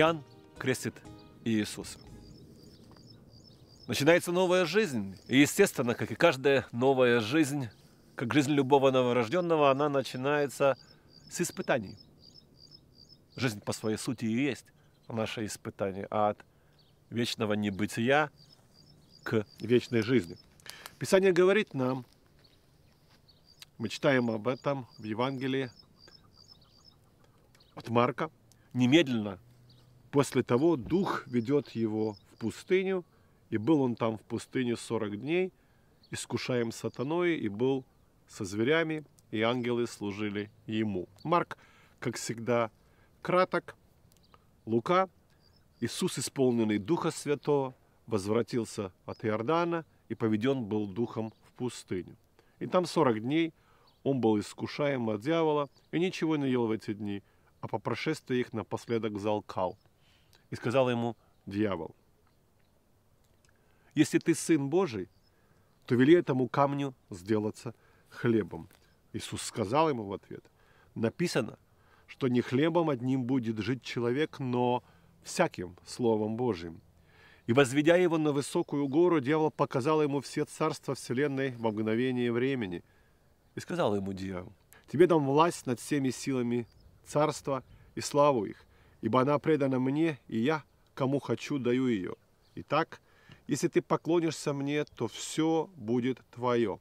Иоанн крестит Иисус. Начинается новая жизнь. И, естественно, как и каждая новая жизнь, как жизнь любого новорожденного, она начинается с испытаний. Жизнь по своей сути и есть наше испытание. А от вечного небытия к вечной жизни. Писание говорит нам, мы читаем об этом в Евангелии от Марка, немедленно После того дух ведет его в пустыню, и был он там в пустыне 40 дней, искушаем сатаной, и был со зверями, и ангелы служили ему. Марк, как всегда, краток. Лука, Иисус, исполненный Духа Святого, возвратился от Иордана и поведен был Духом в пустыню. И там 40 дней он был искушаем от дьявола и ничего не ел в эти дни, а по прошествии их напоследок залкал – и сказал ему дьявол, если ты сын Божий, то вели этому камню сделаться хлебом. Иисус сказал ему в ответ, написано, что не хлебом одним будет жить человек, но всяким Словом Божьим. И возведя его на высокую гору, дьявол показал ему все царства вселенной во мгновение времени. И сказал ему дьявол, тебе дам власть над всеми силами царства и славу их, ибо она предана мне, и я, кому хочу, даю ее. Итак, если ты поклонишься мне, то все будет твое».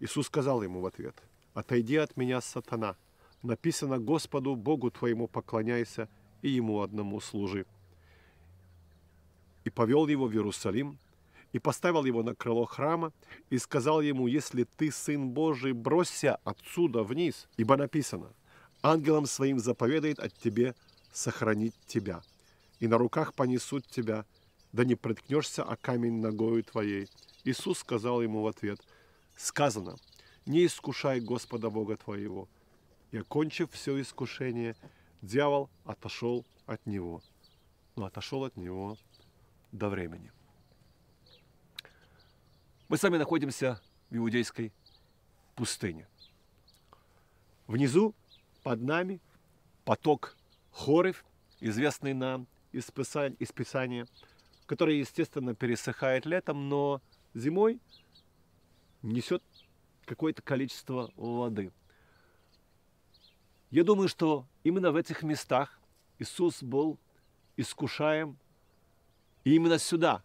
Иисус сказал ему в ответ, «Отойди от меня, сатана. Написано Господу Богу твоему поклоняйся и ему одному служи». И повел его в Иерусалим, и поставил его на крыло храма, и сказал ему, «Если ты Сын Божий, бросься отсюда вниз, ибо написано, ангелом своим заповедает от тебе сохранить тебя, и на руках понесут тебя, да не проткнешься о камень ногою твоей». Иисус сказал ему в ответ, «Сказано, не искушай Господа Бога твоего». И, окончив все искушение, дьявол отошел от него. Но отошел от него до времени. Мы с вами находимся в иудейской пустыне. Внизу, под нами, поток хорев, известный нам из Писания, из Писания который, естественно, пересыхает летом, но зимой несет какое-то количество воды. Я думаю, что именно в этих местах Иисус был искушаем, и именно сюда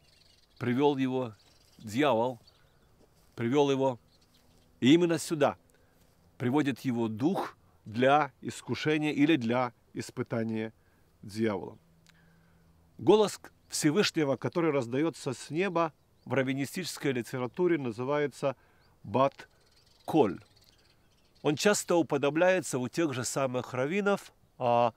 привел его дьявол, привел его, и именно сюда приводит его дух для искушения или для испытание дьяволом. Голос Всевышнего, который раздается с неба, в раввинистической литературе называется бат-коль. Он часто уподобляется у тех же самых раввинов а,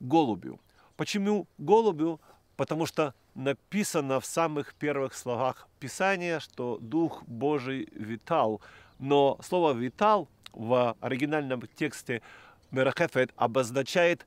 голубю. Почему голубю? Потому что написано в самых первых словах Писания, что Дух Божий витал. Но слово «витал» в оригинальном тексте – Мерахефет обозначает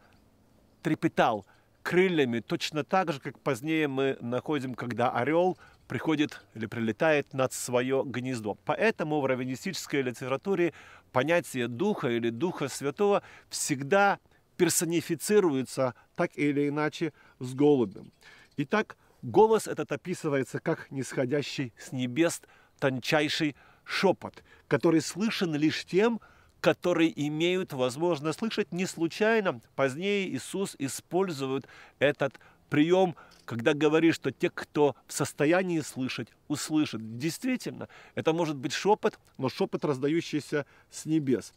трепетал крыльями, точно так же, как позднее мы находим, когда орел приходит или прилетает над свое гнездо. Поэтому в раввинистической литературе понятие Духа или Духа Святого всегда персонифицируется так или иначе с голубем. Итак, голос этот описывается как нисходящий с небес тончайший шепот, который слышен лишь тем, которые имеют возможность слышать не случайно. Позднее Иисус использует этот прием, когда говорит, что те, кто в состоянии слышать, услышат. Действительно, это может быть шепот, но шепот, раздающийся с небес.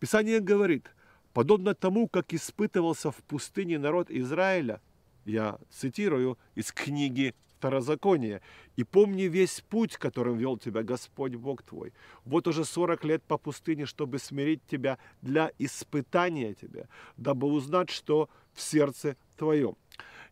Писание говорит, подобно тому, как испытывался в пустыне народ Израиля, я цитирую из книги второзаконие. И помни весь путь, которым вел тебя Господь Бог твой. Вот уже 40 лет по пустыне, чтобы смирить тебя для испытания тебя, дабы узнать, что в сердце твоем.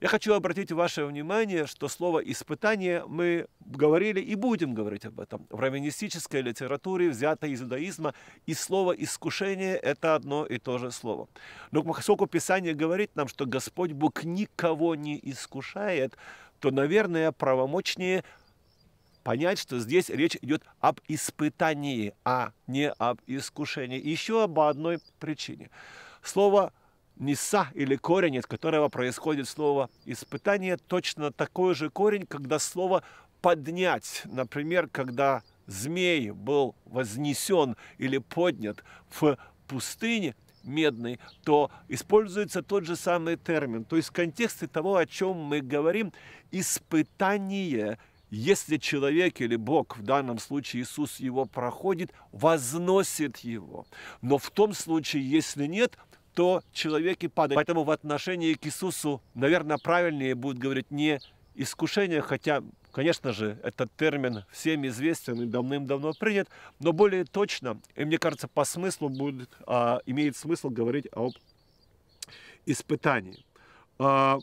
Я хочу обратить ваше внимание, что слово «испытание» мы говорили и будем говорить об этом. В раввинистической литературе, взятой из иудаизма, и слово «искушение» – это одно и то же слово. Но поскольку Писание говорит нам, что Господь Бог никого не искушает, то, наверное, правомочнее понять, что здесь речь идет об испытании, а не об искушении. Еще об одной причине. Слово «неса» или корень, из которого происходит слово «испытание», точно такой же корень, когда слово «поднять». Например, когда змей был вознесен или поднят в пустыне – медный, то используется тот же самый термин. То есть в контексте того, о чем мы говорим, испытание, если человек или Бог, в данном случае Иисус его проходит, возносит его. Но в том случае, если нет, то человек и падает. Поэтому в отношении к Иисусу, наверное, правильнее будет говорить не искушение, хотя Конечно же, этот термин всем известен и давным-давно принят, но более точно, и мне кажется, по смыслу будет, а, имеет смысл говорить об испытании. А,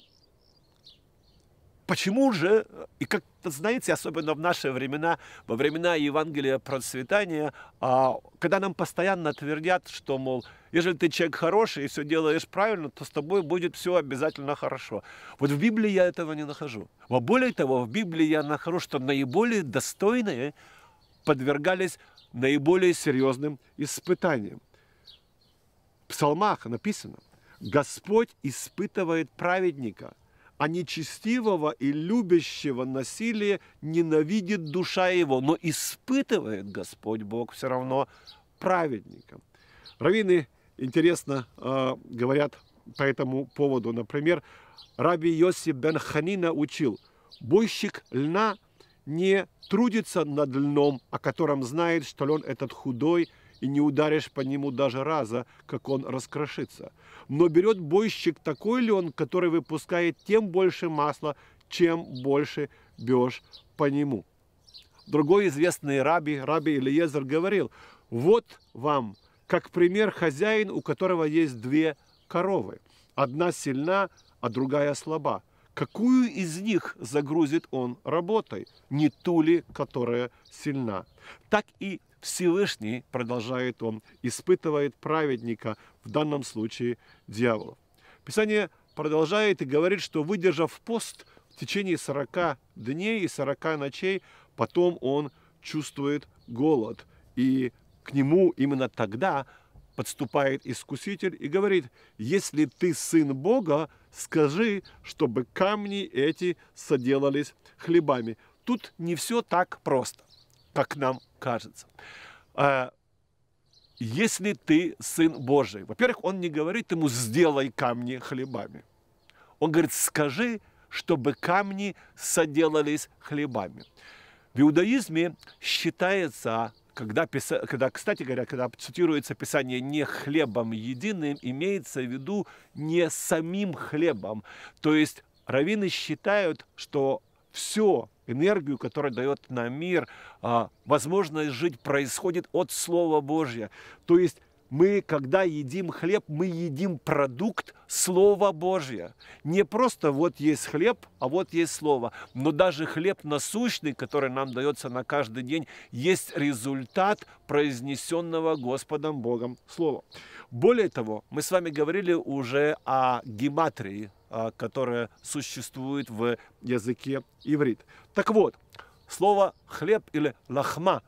Почему же, и как знаете, особенно в наши времена, во времена Евангелия процветания, а, когда нам постоянно твердят, что, мол, если ты человек хороший и все делаешь правильно, то с тобой будет все обязательно хорошо. Вот в Библии я этого не нахожу. Но более того, в Библии я нахожу, что наиболее достойные подвергались наиболее серьезным испытаниям. В псалмах написано, Господь испытывает праведника – а нечестивого и любящего насилия ненавидит душа его, но испытывает Господь Бог все равно праведником. Равины интересно а, говорят по этому поводу. Например, Раби Йоси бен Ханина учил, «Бойщик льна не трудится над льном, о котором знает, что лен этот худой, и не ударишь по нему даже раза, как он раскрошится. Но берет бойщик такой лен, который выпускает тем больше масла, чем больше бьешь по нему. Другой известный раби, раби Илиезер, говорил, вот вам, как пример, хозяин, у которого есть две коровы. Одна сильна, а другая слаба. Какую из них загрузит он работой? Не ту ли, которая сильна? Так и Всевышний, продолжает он, испытывает праведника, в данном случае дьявола. Писание продолжает и говорит, что выдержав пост в течение 40 дней и 40 ночей, потом он чувствует голод. И к нему именно тогда подступает искуситель и говорит, если ты сын Бога, скажи, чтобы камни эти соделались хлебами. Тут не все так просто как нам кажется. А, если ты сын Божий, во-первых, он не говорит ему «сделай камни хлебами». Он говорит «скажи, чтобы камни соделались хлебами». В иудаизме считается, когда, когда, кстати говоря, когда цитируется Писание «не хлебом единым», имеется в виду не самим хлебом. То есть раввины считают, что все энергию, которая дает нам мир, а, возможность жить происходит от Слова Божьего. То есть мы, когда едим хлеб, мы едим продукт Слова Божьего. Не просто вот есть хлеб, а вот есть Слово. Но даже хлеб насущный, который нам дается на каждый день, есть результат произнесенного Господом Богом Слова. Более того, мы с вами говорили уже о гематрии, а, которое существует в языке иврит. Так вот, слово «хлеб» или «лахма»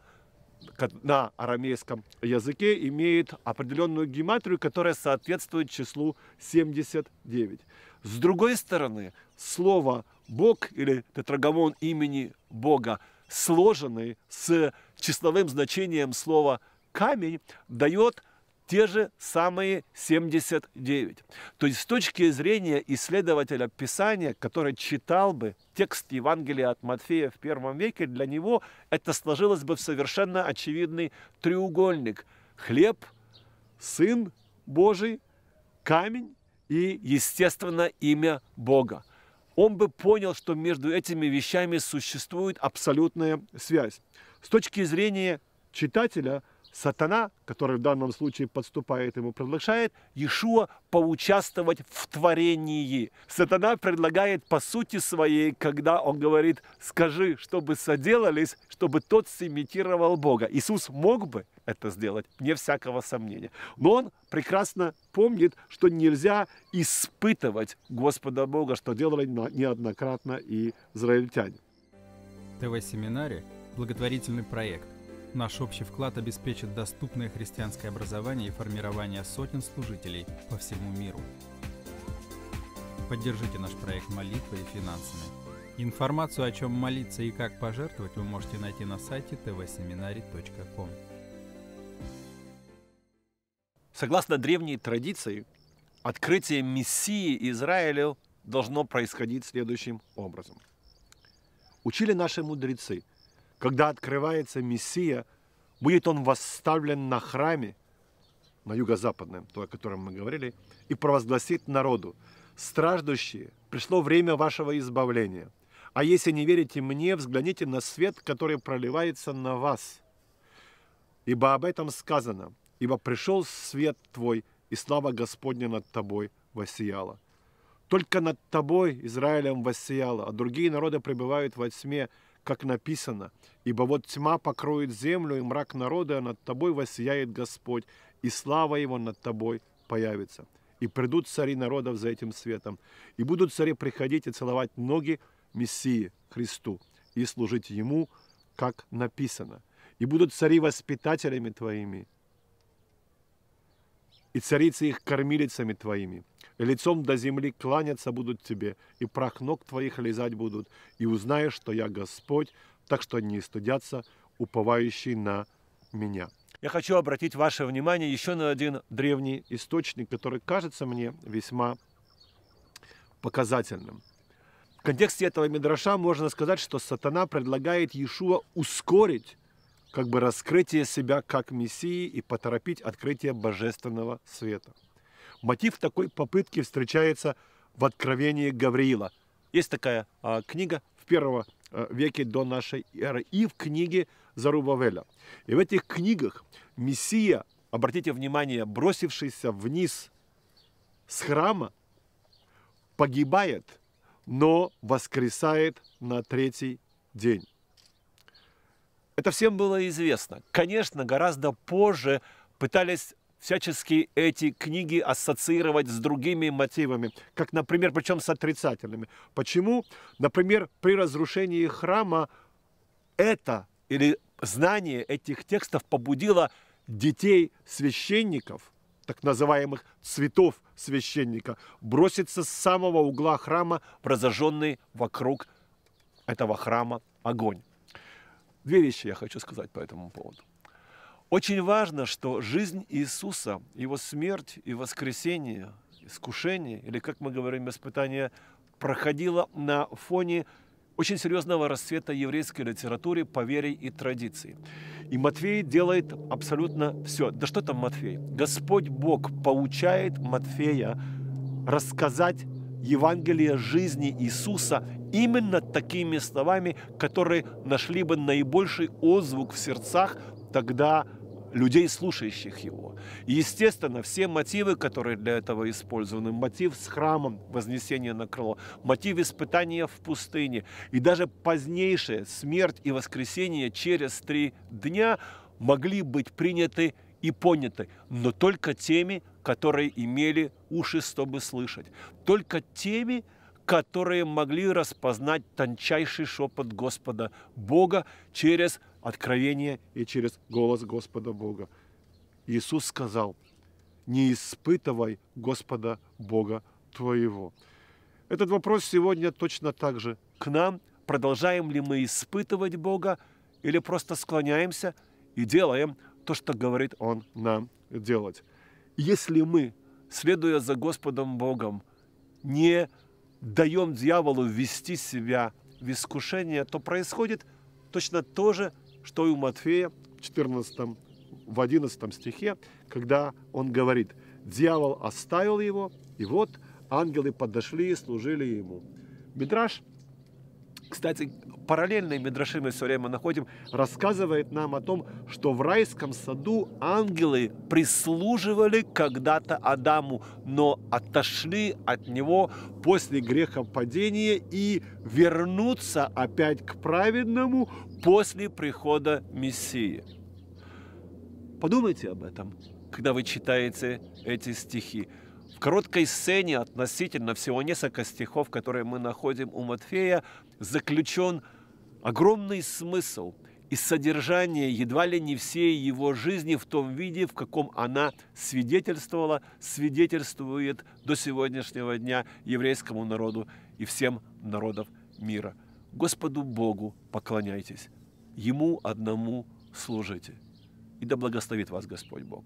на арамейском языке имеет определенную гематрию, которая соответствует числу 79. С другой стороны, слово «бог» или тетрагамон имени Бога, сложенный с числовым значением слова «камень», дает те же самые 79. То есть с точки зрения исследователя Писания, который читал бы текст Евангелия от Матфея в первом веке, для него это сложилось бы в совершенно очевидный треугольник. Хлеб, Сын Божий, камень и, естественно, имя Бога. Он бы понял, что между этими вещами существует абсолютная связь. С точки зрения читателя – сатана, который в данном случае подступает ему, приглашает Иешуа поучаствовать в творении. Сатана предлагает по сути своей, когда он говорит, скажи, чтобы соделались, чтобы тот симитировал Бога. Иисус мог бы это сделать, вне всякого сомнения. Но он прекрасно помнит, что нельзя испытывать Господа Бога, что делали неоднократно и израильтяне. ТВ-семинария – благотворительный проект Наш общий вклад обеспечит доступное христианское образование и формирование сотен служителей по всему миру. Поддержите наш проект молитвой и финансами. Информацию о чем молиться и как пожертвовать вы можете найти на сайте tvseminary.com. Согласно древней традиции, открытие Мессии Израилю должно происходить следующим образом. Учили наши мудрецы – когда открывается Мессия, будет он восставлен на храме, на юго-западном, то, о котором мы говорили, и провозгласит народу, «Страждущие, пришло время вашего избавления. А если не верите мне, взгляните на свет, который проливается на вас. Ибо об этом сказано, ибо пришел свет твой, и слава Господня над тобой воссияла. Только над тобой, Израилем, воссияла, а другие народы пребывают во тьме, как написано, «Ибо вот тьма покроет землю, и мрак народа, а над тобой воссияет Господь, и слава Его над тобой появится. И придут цари народов за этим светом, и будут цари приходить и целовать ноги Мессии Христу, и служить Ему, как написано. И будут цари воспитателями твоими, и царицы их кормилицами твоими, и лицом до земли кланяться будут тебе, и прах ног твоих лизать будут, и узнаешь, что я Господь, так что не стыдятся уповающие на меня». Я хочу обратить ваше внимание еще на один древний источник, который кажется мне весьма показательным. В контексте этого мидраша можно сказать, что сатана предлагает Иешуа ускорить как бы раскрытие себя как Мессии и поторопить открытие божественного света. Мотив такой попытки встречается в Откровении Гавриила. Есть такая а, книга в первого а, веке до нашей эры и в книге Зарубавеля. И в этих книгах Мессия, обратите внимание, бросившийся вниз с храма, погибает, но воскресает на третий день. Это всем было известно. Конечно, гораздо позже пытались всячески эти книги ассоциировать с другими мотивами, как, например, причем с отрицательными. Почему, например, при разрушении храма это или знание этих текстов побудило детей священников, так называемых цветов священника, броситься с самого угла храма в разожженный вокруг этого храма огонь. Две вещи я хочу сказать по этому поводу. Очень важно, что жизнь Иисуса, Его смерть и воскресение, искушение, или, как мы говорим, испытание, проходило на фоне очень серьезного расцвета еврейской литературы по вере и традиции. И Матфей делает абсолютно все. Да что там Матфей? Господь Бог получает Матфея рассказать Евангелие жизни Иисуса именно такими словами, которые нашли бы наибольший отзвук в сердцах тогда людей, слушающих его. И, естественно, все мотивы, которые для этого использованы, мотив с храмом вознесения на крыло, мотив испытания в пустыне и даже позднейшая смерть и воскресение через три дня могли быть приняты и поняты, но только теми, которые имели уши, чтобы слышать, только теми, которые могли распознать тончайший шепот Господа Бога через откровение и через голос Господа Бога. Иисус сказал, не испытывай Господа Бога твоего. Этот вопрос сегодня точно так же к нам. Продолжаем ли мы испытывать Бога или просто склоняемся и делаем то, что говорит Он нам делать? Если мы, следуя за Господом Богом, не даем дьяволу ввести себя в искушение, то происходит точно то же, что и у Матфея в 14, в 11 стихе, когда он говорит, дьявол оставил его, и вот ангелы подошли и служили ему. Мидраш кстати, параллельные Медраши мы все время находим, рассказывает нам о том, что в райском саду ангелы прислуживали когда-то Адаму, но отошли от него после грехопадения и вернутся опять к праведному после прихода Мессии. Подумайте об этом, когда вы читаете эти стихи. В короткой сцене относительно всего несколько стихов, которые мы находим у Матфея, заключен огромный смысл и содержание едва ли не всей его жизни в том виде, в каком она свидетельствовала, свидетельствует до сегодняшнего дня еврейскому народу и всем народам мира. Господу Богу поклоняйтесь, Ему одному служите. И да благословит вас Господь Бог.